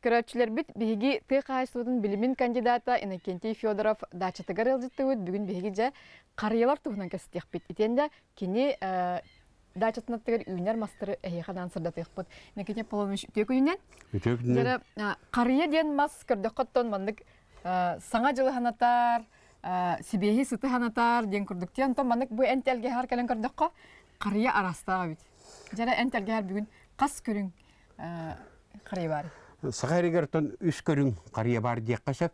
Көрәтшілер біт бігі тұйқа қайсылудың білімін кандидата Иннокентий Федоров дачатыға тығыр өт бүгін бігі жа қариялар тұғынан кәсітек біт. Итенде кені э, да чатнаттыр үйнер мастыры эхадан сырдатыппыт некене поломыш текүнен жара қария деген мас көрдө коттон мандык саңа жылы ханатар сибехи сыты ханатар ден күрдүктен то мандык бу энтелге хар келен көрдөкко қария араста бит жара энтелге хар бүгүн кас көрүң қария бар сахаригертон үш көрүң қария бар диэк кашап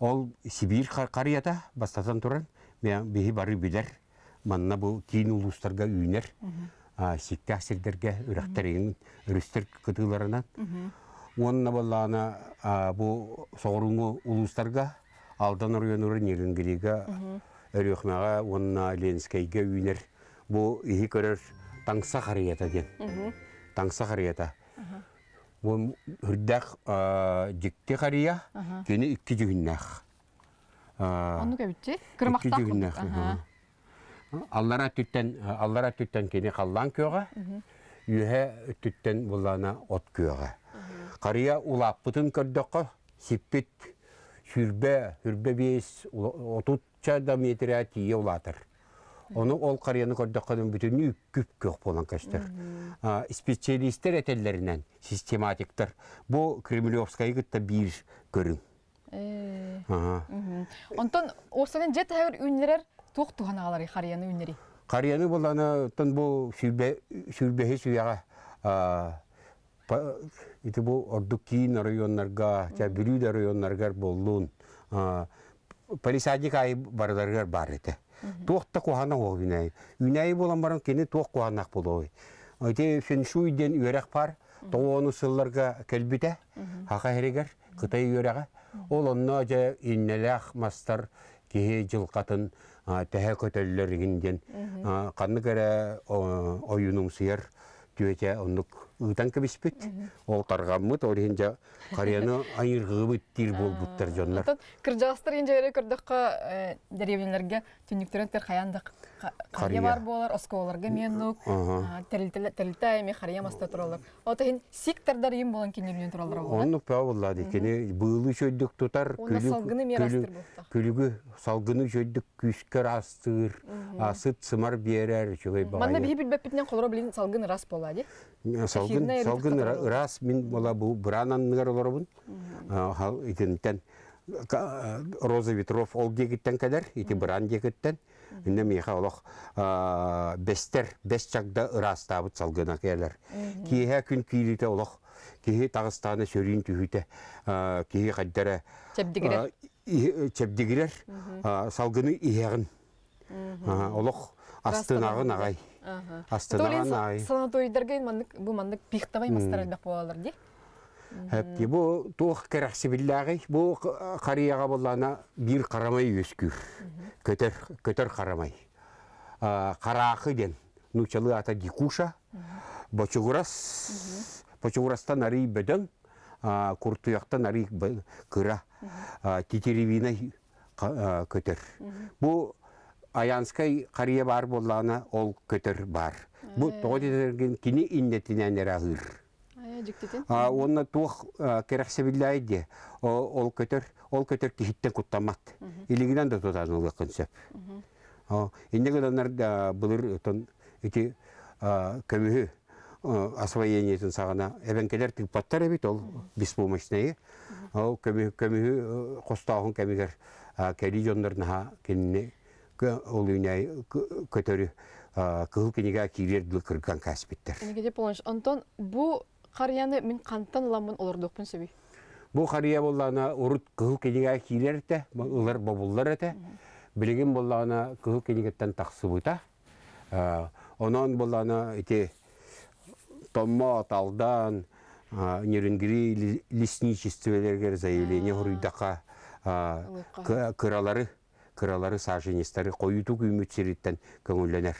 ол сибир қарията бастатан туран мен бихи бары билер манна бу кийин улустарга үйнер сикте сирдерге үрәхтерин үрүстер кытыларынан онна баллана бу соғырыңы улустарга алдан районуры нернгилиге өрөхмәгә онна ленскейге үйнер бу ихи көрөр таңса харията ден таңса харията бу үрдәк дикте хария кене икки жүгүннәх Onu göbütçi. Kırmaktan. İkki Аллара түттен, аллара түттен кені қаллан көға, үйе түттен бұлана от көға. Қария улаппытын көрдіқі, сіппіт, сүрбе, сүрбе бейіс, отутча да метрия тие Оны ол қарияны көрдіқының бүтін үккіп көк болан көстір. Специалистер әтелерінен, систематиктер. Бұл Кремлевскай ғытта бір көрін. Э. Онтон, осының жеті әуір үнлерер тоқ туған ағалары қарияны үнері? Қарияны бұл аны тұн бұл сүрбехе сүйеға Ити бұл ордук кейін районларға, бүрүйді районларға болуын полисадик ай бардаргар бар ете. Туақта қуана ол үнәй. Үнәй болан баран кені туақ қуанақ болуы. Өте феншу үйден үйрек бар, тоғону сылларға кәлбіте, хақа әрегер, қытай үйреға. Ол онна жа иннеләқ мастар киһи жылқатын тәһә көтөллөр иһинден кере оюнуң сыер түөтэ оннук ыытан кебиспит ол таргаммыт оренже карияны айыргыбыт тир болбуттар жоннар кыржастар инде эре көрдөккө э, деревнелерге түнүктөрөнтер хаяндык кария бар болар осколарга менук терилте эми кария маста туралар ото хин сиктордар им болан кинебинен туралар болот онну павылла дикени быылы чөйдүк тутар күлүгү салгыны чөйдүк күскер астыр асыт сымар берер чөгөй багай манна бии билбеппитинен колоро билин рас болла Сал солгын солгын мин мола бу бранан ныгаролорбун э, хал э, роза ветров ол кадер э, бестер бес Да ырас күн олох тағыстаны тагыстаны салгыны иһегин олох астынагын агай Астыдаған ай. Санаторийдерге бұл мандық пихтавай мастаралдақ болалар де? Әпте, бұл тоқ кәрәксі білләғі, бұл қарияға болана бір қарамай өскүр, көтер қарамай. Қарақы ден, нучалы ата дикуша, бочугурас, бочугурастан арый бөдің, куртуяқтан арый кыра, тетеревинай көтер. Бұл аянскай қария бар болғаны ол көтер бар. Бұл э. тоғыдерген кини иннетінен әрағыр. оны туық айды, ол көтер, ол көтер кихиттен құттамат. Илігінен де тұтан ол концепт. Инде Енді да бұлыр тон ити э, э, сағына әбен сағана әбенкелер тыппаттар әбит ол беспомощные. Ол көмігі қостағын көмігер кәрі жондарына кеніне олуйнай көтөрү кыл кинига кирер дыл кырган каспиттер. Негеде полонш Антон бу қарияны мен қанттан ламын олордукпун сөби. Бу қария боллана урут кыл кинига кирер те, улар бабуллар эте. Билигин боллана кыл кинигеттен таксы бута. Онон боллана ити томма талдан Неренгри лесничествелергер заявление хуруйдака кыралары кыралары саженестары қойыту күймет сериттен көңілленер.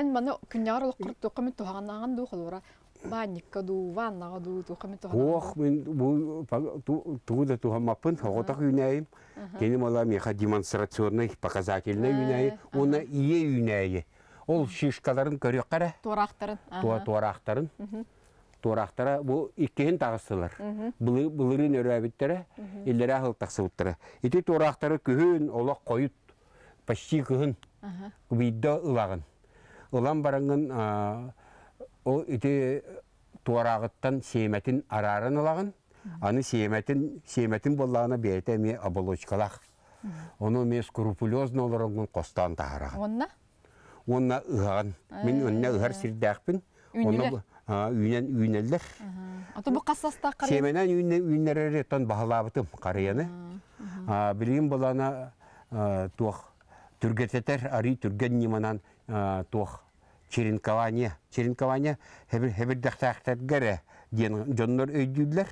Ән маны күннәр олық құрып тұқымет тұғанаған ду қолуыра. Банникка ду, ваннаға ду, тұқымет тұғанаған. Оқ, мен туғыда тұғамаппын, оғытақ үйнәйім. Кенім мала меха демонстрационный, показательный э, үйнәйі, оны ие үйнәйі. Ол шишкаларын көрек қара. Туарақтарын. Туарақтарын турақтара бу иккеһин тағысылар. Бұлы бұлырын өрәбиттере, иллере ахылтак сылттыра. Еті турақтары күһүн олақ қойыт, почти күһүн. Уйда ылагын. Улан барыңын о ити туарағыттан семетин арарын ылагын. Аны семетин семетин боллағына берете ме Оны ме скрупулезно олорыңын қостан тағыраған. Онна? Онна ыған. Мен э. онна ыгар сирдәқпін. Оны үйнен үйнелдер. Ото бу кассаста карый. Семенен үйнелер тон баһалабытым карыяны. Билгин булана туох түргететер ары түрген ниманан туох черенкование черенкование хебир хебир дактактаргере диен жоннор өйдүлөр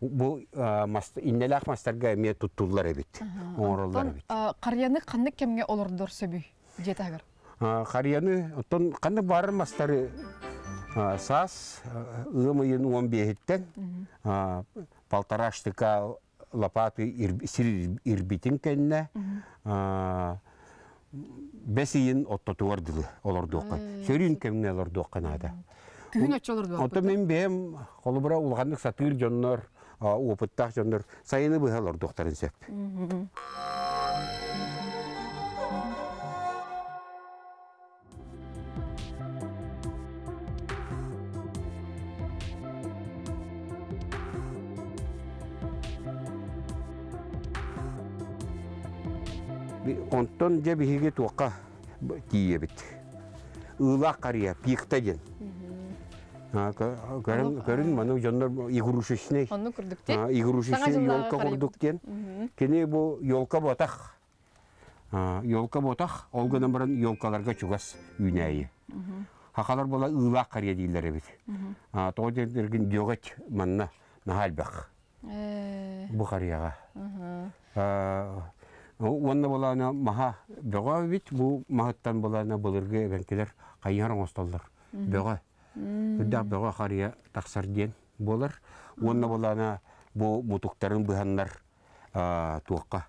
бу иннелак мастарга эме туттулар эбит оңроллар эбит карыяны канны кемге олордор сөбүй жетагер карыяны оттон канны барын мастары сас ымыйын он бейіттен полтораштыка лопаты ирбитин кенне бесиин оттотуар дылы олордуокка сөрүн кемне олордуоккан ада онто мен бем холубура улганнык сатыр жоннор опыттах жоннор сайыны быһа олордуоктарын сеп онтон же биһиги туоққа тиебит ыылаақ қария пиықта ден көрін мана жондор игрушечный онну күрдүктен игрушечный елка курдуктен кини бу елка ботах елка ботах ол гынан баран елкаларга чугас үйнәйи хахалар бола ыылаақ қария дейлер эбит тоодерген дөгөт манна нахалбах э. бу қарияға уонна болана маха бөға бит бу махаттан болана былыргы эвенкелер кайяр оңостоллар бөға да бөға хария таксар диен болар уонна болана бу мутуктарын быханнар туакка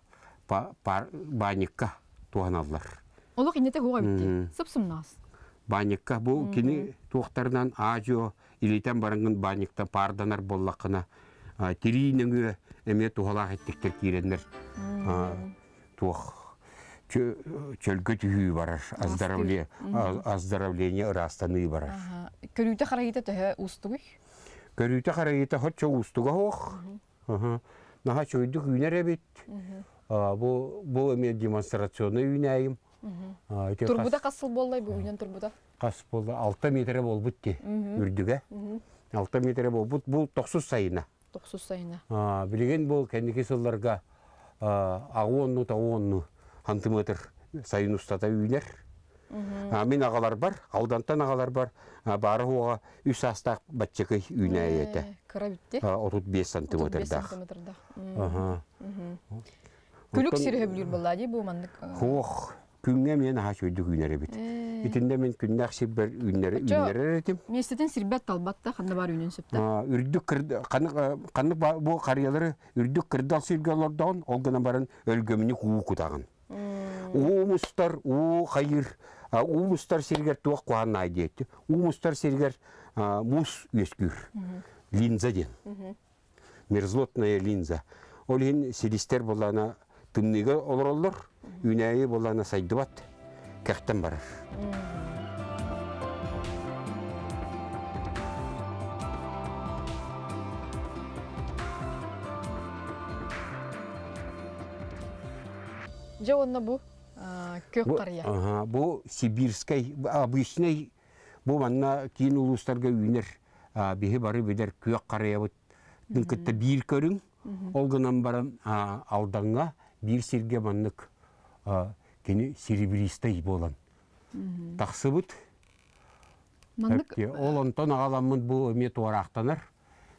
баникка туаналлар олук иннете хуга битти сыпсымнаас баникка бу кини туактарынан ажо илитен барангын баникта парданар боллакына тиринеңү эме тухалаах эттиктер киреннер туох чөлгөт үйү бараш оздоровле оздоровление растаны бараш көрүүтө харайыта төһө устугуй көрүүтө харайыта хотча устуга ох наха чөйдүк үйнер эбит бу бу эме демонстрационный үйнәйим турбуда касыл боллай бу үйнен турбуда кас болду алты метре болбут ти үрдүгө алты метре болбут бул токсуз сайына токсуз сайына билеген бул кенники сылларга агонну тауонну антиметр сайын ұстата үйлер мен ағалар бар алдантан ағалар бар бары оға үс астақ батчекай үйіне әйеті э, карабитте отут бес дақ. күлік сирге болады, бұл бұл мандык күнге мен аха сөйді күйнері бит. Итінде мен күнне ақсы бір үйнері үйнері етім. Местеден сирбет талбатта ханда бар үйнен сөпті. Үрдік канык бұл қариялары үрдік кірді алсы үлгелордаун ол ғана барын өлгөміні қуу құтағын. Умустар, у хайыр, умустар сергер туақ қуанын айды етті. Умустар сергер мус өскүр, линза ден. Мерзлотная линза. Ол ен селистер болана тымныға олыролдар үйнәйі болана сайдыбат кәқтен барар. Жауынна бұ? Көк қария. Бұ сибирскай, обычный, бұ манна кейін ұлыстарға үйінер. Бехе бары бедер көк қария бұд. Дүнкітті бір көрің, ол ғынан баран алдаңға бір серге маннық а, кені серебристый болан. Тақсы бұд. Ол онтон ағаламын бұл мет орақтанар.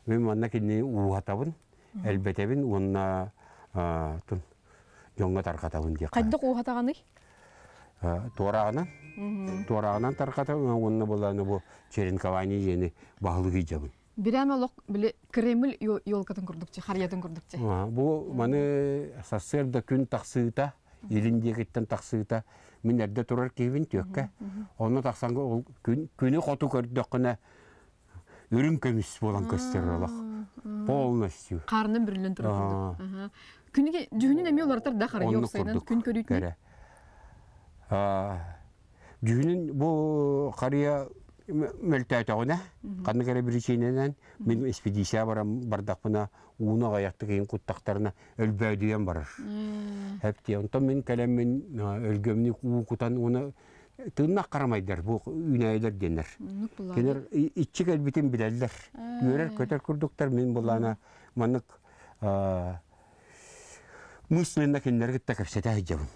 Мен манна кені уғатабын, әлбәтәбін, онна тұн жоңға тарқатабын дек. Қайдық уғатағаны? Туарағынан. Туарағынан тарқатабын, онна боланы бұл Черенковани жені бағылы күйдебін. Бирәме лок биле Кремль ёлкатын күрдүкче, харьятын күрдүкче. Бу маны сассерда күн таксыта илиндегиттен тахсыыта мин эрде турар кибин төккә оны тахсаңга ул күн күне хоту көрдөккүнә үрүн көмүс болан көстөрөлөк полностью карнын бүрүлөн турар күнүгө жүгүнүн эми олар да кара жок сайынан күн көрүүт жүгүнүн бу карыя мөлтәтәғына қаны кәрі біріншейінен мен экспедиция барам бардақ бұна уына аяқты кейін құттақтарына деген барар әпте онтан мен кәлем мен өлгөмні уу құтан оны тыынна қарамайдар бұл үйнәйдер денер кенер итчі кәлбітін біләлдер э. үйерер көтер күрдіктер мен бұлана манык мысленно кеннергітті кәпсетәхи жабын.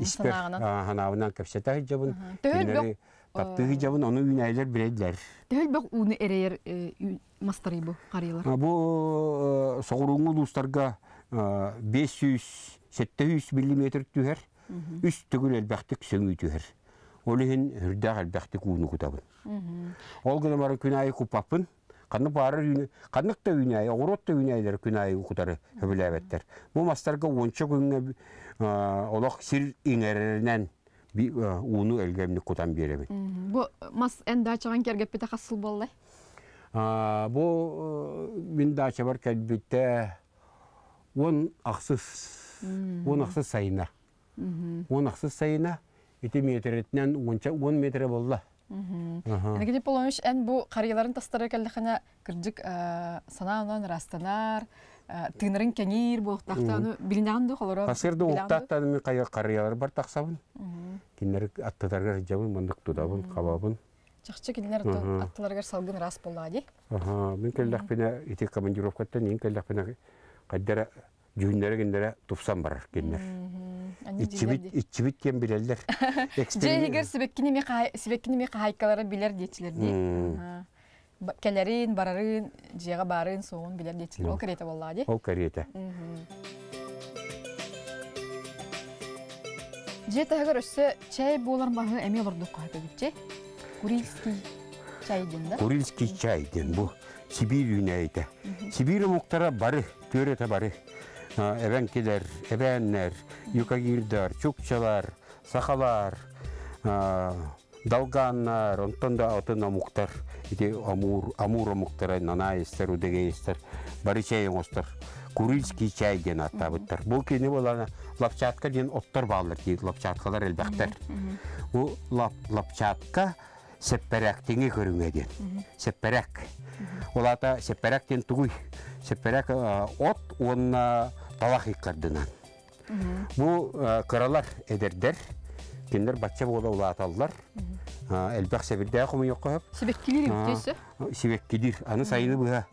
Испер ханавынан кәпсетәхи жабын. Төгіл Таптығы жабын оны үйнәйлер біледілер. Дәл бақ ұны әрер мастары бұ, қарайлар? Бұ соғыруыңы дұстарға 500-700 миллиметр түйер, үст түгіл әлбәқтік сөңі түйер. Олығын үрдәғ әлбәқтік ұны құтабын. Ол күні бары күн айы құпапын, қаны бары үйіне, қанық та үйіне айы, ғұрот та үйіне күн айы құтары өбілі әбеттер. Бұл мастарга 10 күнге олоқ сир еңерінен би уну элгемни кутан беребин бу мас эн даачаган кергеппите хассыл боллы бу мин даача бар кэлбитте он ахсыз он ахсыз сайына он ахсыз сайына ити метретинен онча он метре болла Энегили полонуш эн бу қарияларын тастары кәлдіхіне кірдік э, санаанан растанар, тыынырын кәңер болықтақты, аны білінаған ду қолыру. Қасырды ұлттақтады мен қайы қариялар бар тақса тақсабын. Кенлері аттытарға жабын, мандық тұдабын, қабабын. Чақчы кенлер аттыларға салғын рас болады. Мен кәлдіқпіне етек командировкаттан, ең кәлдіқпіне қайдара жүгіндері кендері тұпсан бар кенлер итчибит кем билерлер жегер сибеккинеме сибеккинеме кахайкалары билер білер ди келерин барарын жега барын соғын билер дечилер ол карета болла ди ол карета же тагыр өссө чай болар махы эме олордук кахакагичче курильский чай ден да курильский чай ден бу сибирь үйне айта сибирь муктара бары төрөтө бары әбәнкелер, әбәннер, юкагилдар, чукчалар, сахалар, далганнар, онтон да атын амуктар, амур, амур амуктар, нана эстер, удеге чай курильский чай ден аттабыттар. Бұл кені болана лапчатка ден оттар балыр дейді, лапчаткалар әлбәқтер. Бұл лапчатка сеппәрәктеңе көріңеден. Сеппәрәк. Сепперек. сеппәрәктен түгүй. от, онна балақ иккардынан. Бу э, кыралар эдердер, киндер бачча бола улаталлар. Э, Элбәк сәбирдә хумы юк кып. Сибеккилер үтесе. Сибеккилер, аны сайыны буга.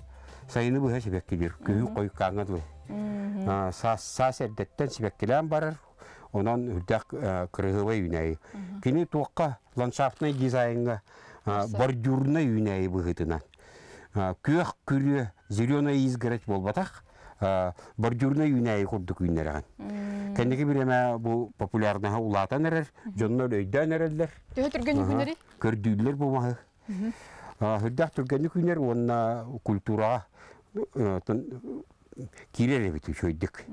Сайыны буга сибеккилер. Күй кой каңгыл. Сас сас эддеттен сибеккилән барар. Онан үрдәк э, кырыгыбай юнәй. Кине туакка ландшафтный дизайнга бордюрны юнәй бүгетенә. Көк күрі зеленый изгородь болбатақ, Э, бордюрна үйнәйі құрдық үйнәрәген. Кәндегі білеме бұл популярнаға ұлатан әрер, жоннар өйдән әрерлер. Түрген үйнәрі? Көрдүйлер бұл мағы. Хүрдәк түрген үйнәр, онна культура кирер әбеті шөйдік.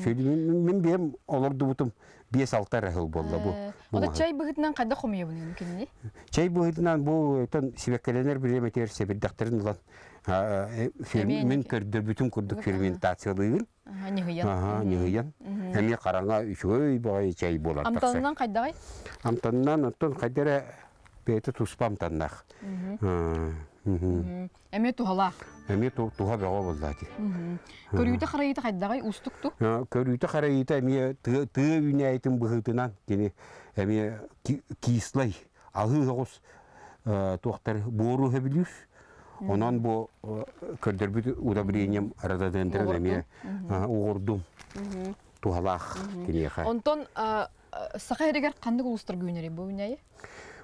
Шөйдік, мен бейім оларды бұтым бес алты рахыл болды бұл Ода э, чай бүгүтнен кайда комуя мүмкін кинди? Чай бүгүтнен бу тон сибеккеленер билеметер себеддактерин улан э, э, фермент көрдөр бүтүн курдук үйін Нигиян. не нигиян. Эми караңа үчөй бай чай болот. Амтандан кайдагай? Амтандан оттон кайдара бети туспам таннах. Әме туғала. Әме туға баға болдады. Көрүйті қарайыты қайдағай ұстықты? Э, Көрүйті қарайыты әме тұғы үйіне айтын бұғытынан, әме кейсілай, ағы ғағыз э, тоқтар бору әбіліс. Онан бұ э, көрдірбіті бүт ұдабірейнем арададындыр әме оғырдым туғалақ. Онтон сақай әрігер қандық ұлыстыр күйінері бұл үйіне?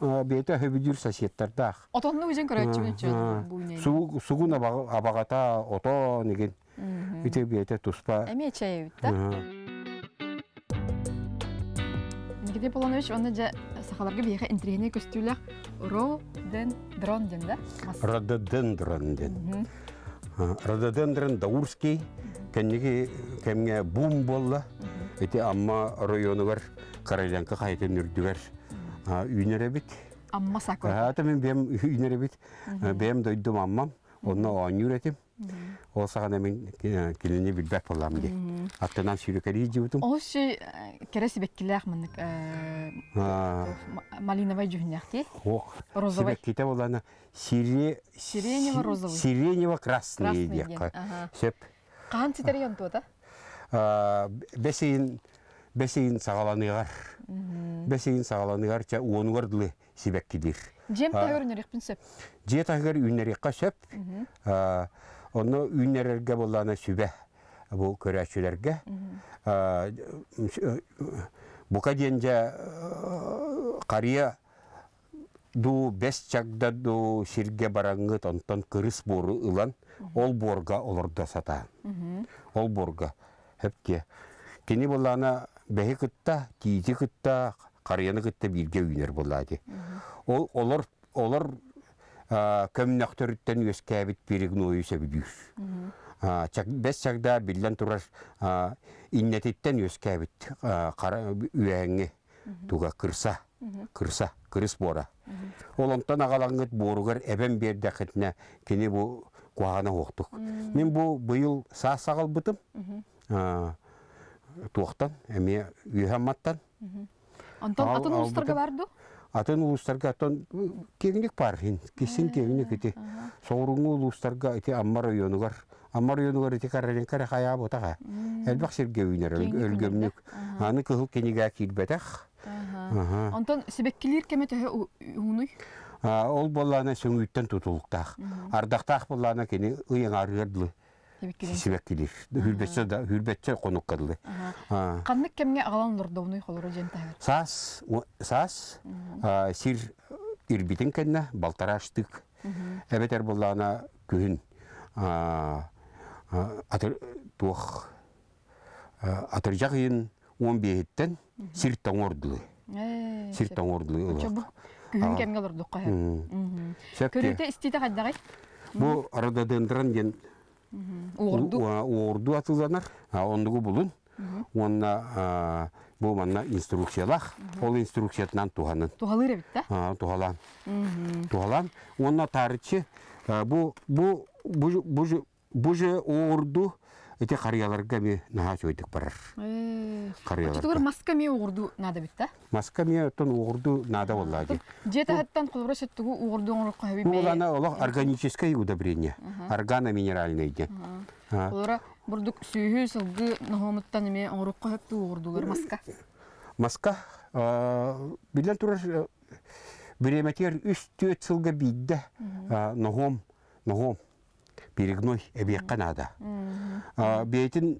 бейте хөбүдүр соседтердах. Отонну үзен көрөтчүмүн Сугун абагата ото неген. Ите бейте туспа. Эме чай да? Никита Полонович, он же сахаларга бейхе интерене көстүлөх рододендрон ден да? Рододендрон ден. Рододендрон даурский кеннеги кемге бум болла. Бите амма районы бар, Короленко кайтын үрдүгер үйнеребит. Амма сакой. Ата мен бем үйнеребит. Бем дойдум аммам. Онна оон юретим. Олса гана мен келини билбек болам ди. Аттанан сүйрөкери жибутум. Ол ши кереси беккилях мен малиновый жуһняхти. Ох. Розовый. Ките болана сири сиренево розовый. Сиренево красный ди. Сеп. Кан титерген тота. Бесин бәсейін сағаланыгар бәсейін сағаланыгар ча уонугардылы сибек кидир жем тагыр үнерекпин сөп же тагыр үнерекка сөп Оны үнерерге боллана сүбе бу көрәчүләргә э, бука диен жа э, кария ду бес чагда ду сирге бараңгы тонтон кырыс бору ылан ол борга олорда сата ол борга хепке кини боллана бәһе күтті, киити күтті, қарияны күтті бірге үйнер болады. Ол олар олар көмнөктөрүттен өз кәбіт берігін ойы сөбідүйіс. Бәс сәгда білден тұраш иннететтен өз кәбит үйәңі туға кырса, кырса, кырыс бора. Олонтан ағалаңғыт боруғар әбен берді қытына кене бұ қуағана оқтық. Мен бұ бұйыл сағал бұтым, туақтан эме үйһамматтан онтон атын улустарга барды атын улустарга атон кегник бар кесін кисин э, кегник ити соруңу улустарга ити аммар ойонугар аммар ойонугар ити карален кара серге аны кыл кенігі кирбетах онтон себеккилер кеме төхө ол боллана сөңүйттен тутулуктах кени Сибеккилиш. Хүрбетсе да, хүрбетсе конук кадылды. Каннык кемге агалан нурда уны холору жен Сас, сас, сир ирбитин кенне балтараштык. Эбетер буллана күн атыр туох атыр жағын 15-тен сир таңордылы. Э, сир таңордылы. Күн кемге лордук кая. Көрүтө истите Бұл арада рододендрон ден Орду атылзанар, атыланар ондугу булун бұл манна инструкция лақ. ол инструкциятынан туғанын. Туғалы эбит да Туғалан. Туғалан. Онына тарычы бұл жы бу Эти қарияларға бе наға сөйдік барар. Қарияларға. маска ме оғырду нада бітті? Маска ме оттан оғырду нада Жеті хаттан құлбыра сөттігі Бұл удобрение. органо Олара маска? Маска перегной әбиекканада. Бейтін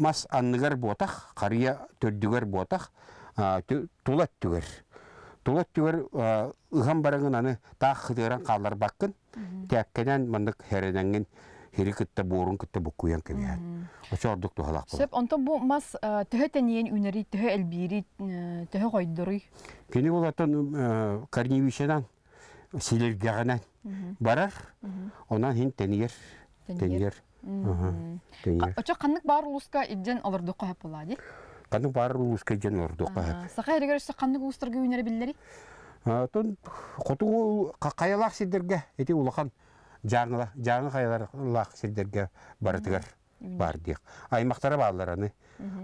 мас анныгар ботақ, қария төрдігер ботақ, тулат түгер. Тулат түгер ұған барыңын аны тақ қытығыран қалар баққын, тәккенен мұндық хәріненген хері кітті борын кітті бұққуян кәбейән. то тұхалақ бұл. Сөп, онтан бу мас түхі тәнейін үнірі, түхі әлбейрі, түхі қойдыры? Кені болатын корневишенан, Силер гана барар онан хин теньер теньер Очо каннык бар улуска идден олордук кайып болады. Каннык бар улуска идден олордук кайып. Сака эрегер иште каннык улустарга үйнөр биллери. Тон коту каялак сидерге эти улахан жаңыла жаңы каялак сидерге бардыгар бар дик. Аймактары барлар аны.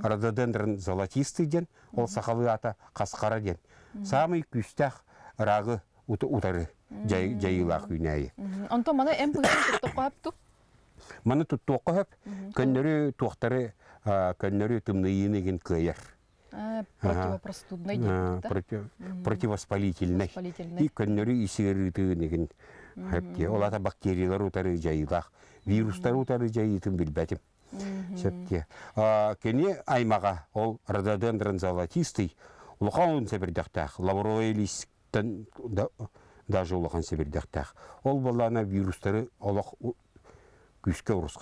Рододендрон золотистый ден, ол сахалы ата каскара ден. Самый күстах рагы утары жайылаах үйнәйі. Онто мана әм пүгін тұттоққа әптік? Мана тұттоққа әп, көннері туақтары, көннері тұмныйын еген көйер. Противопростудный. Противовоспалительный. И көннері исігірітігін еген әпте. Олата бактериялар ұтары жайылаақ, вирустар ұтары жайытын білбәтім. Сәпте. Кене аймаға ол рододендрон золотистый, ұлға он сәбірдақтақ, лавроэлистен даже улахан сибирдяхтах. ол балана вирустары олох күске урус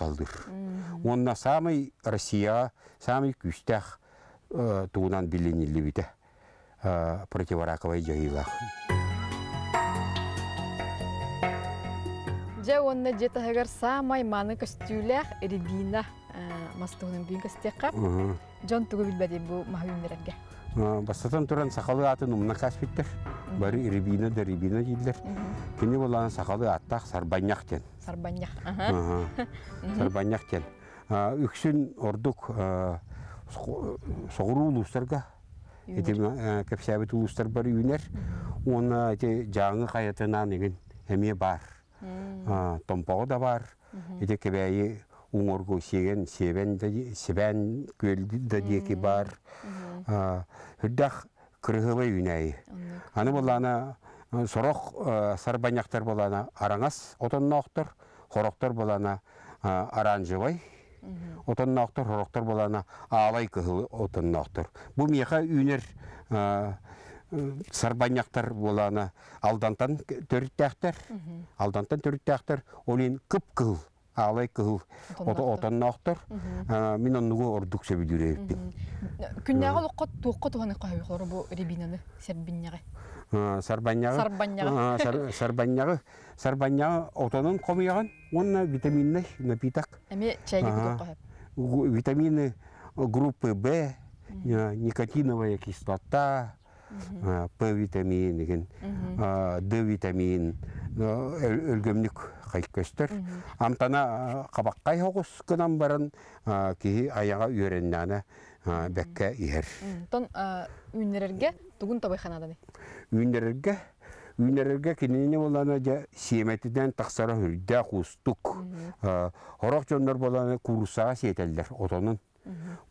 Он на самый россия самый туынан э, туунан биленилли бите э, противораковый жайылах Жа онна жетахагар самай маны костюлях Регина э, мастугунун бүйін костекка жон тугу билбеди бу махуюмдерге Басатан туран сақалы атын умна каспиттер бары рябина да рябина дейділер кини боланы сақалы аттақ сарбаньяқ тен сарбаньяқ сарбаньяқ тен үксін ордук соғыру улустарға кепсәбіт улустар бар үйінер оны те жаңы қайатынан деген әме бар Томпағы да бар эти кебәйі уңоргу сеген себен себән көлді да деки бар хүрдақ кырыгылы үйнәй. Аны булана э, сорох э, сарбаньяктар булана араңас отонноктор, хороктор булана э, аранжевай. Отонноктор, хороктор булана алай кыгыл отонноктор. Бұл меха үйнер сарбаньяктар булана алдантан төрттәктер, алдантан төрттәктер, олин кып кыл алай кыһыл отонноохтор мин оннугу ордук сөбү дүрээбитим күннэҕэ олокко туохко туһаны хаһыбыхлору бу рябинаны сербиннеҕе сарбаннягы сарбаннягы сарбаннягы отонун комуяган онна витаминный напиток эми чайник витамины э, группы б э, никотиновая кислота э, п витамин деген д витамин өлгөмнүк хайкестер амтана кабаккай хогус кынан баран киһи аяга үйреннаны бекке иһер тон үннерерге тугун табайханадан үннерерге Үнерерге кинини болана же сиеметиден тақсара хүлдә хустук. Хорох жондар болана курусаға сетелдер отонун.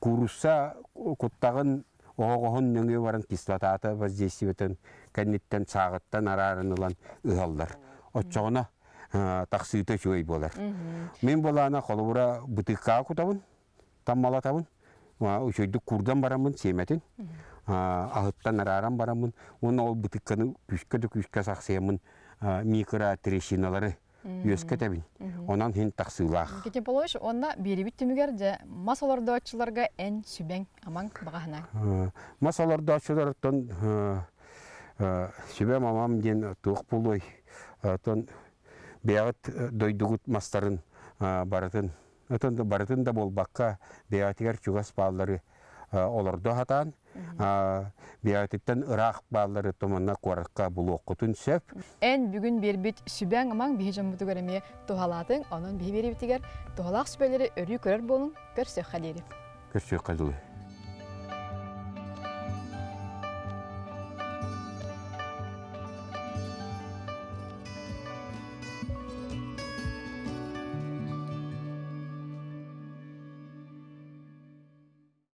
Куруса куттағын оғоғын нөңе барын кислотаты воздействиетін кәннеттен сағыттан арарынылан ұғалдар. Отчоғына тақсыты чуэй болар. Мен болана холобура бутыкка таммала табын үшөйді курдан барамын, семетін, ағыттан арарам барамын, оны ол бутыкканы күшкөді күшке сақсыямын микротрешиналары өске тәбін. Онан хен тақсылақ. Кете Полович, онна беребит түмігер де масаларды отчыларға ән сүбен аман бағағына? Масаларды отчыларыттан сүбен амам ден тұқ болой, беағыт э, дойдугут мастарын барытын ытын барытын да болбакка беатигер чугас баалары олордо хатаан беатиттен ырак баалары томонна куарыкка булуоккутун сөп эн бүгүн бербит сүбәң амаң бихежамбуту көрөме тухалаатың онон бихи берибитигер тухалаак сүбәлери өрүү көрөр болуң Көрсе халери көрсөк халилы